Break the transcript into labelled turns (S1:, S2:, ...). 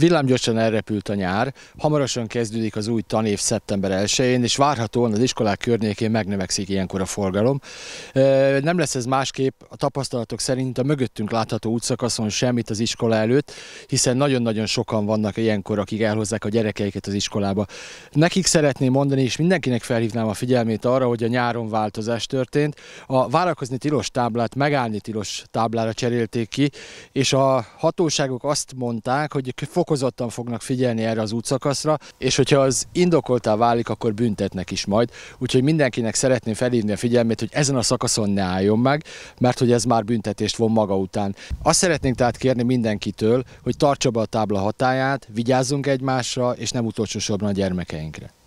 S1: Villámgyorsan elrepült a nyár, hamarosan kezdődik az új tanév szeptember 1-én, és várhatóan az iskolák környékén megnövekszik ilyenkor a forgalom. Nem lesz ez másképp a tapasztalatok szerint a mögöttünk látható útszakaszon semmit az iskola előtt, hiszen nagyon-nagyon sokan vannak ilyenkor, akik elhozzák a gyerekeiket az iskolába. Nekik szeretném mondani, és mindenkinek felhívnám a figyelmét arra, hogy a nyáron változás történt. A várakozni tilos táblát megállni tilos táblára cserélték ki, és a hatóságok azt mondták, hogy fok fokozottan fognak figyelni erre az útszakaszra, és hogyha az indokoltá válik, akkor büntetnek is majd. Úgyhogy mindenkinek szeretném felhívni a figyelmét, hogy ezen a szakaszon ne álljon meg, mert hogy ez már büntetést von maga után. Azt szeretnénk tehát kérni mindenkitől, hogy tartsa be a tábla hatáját, vigyázzunk egymásra, és nem utolsó sorban a gyermekeinkre.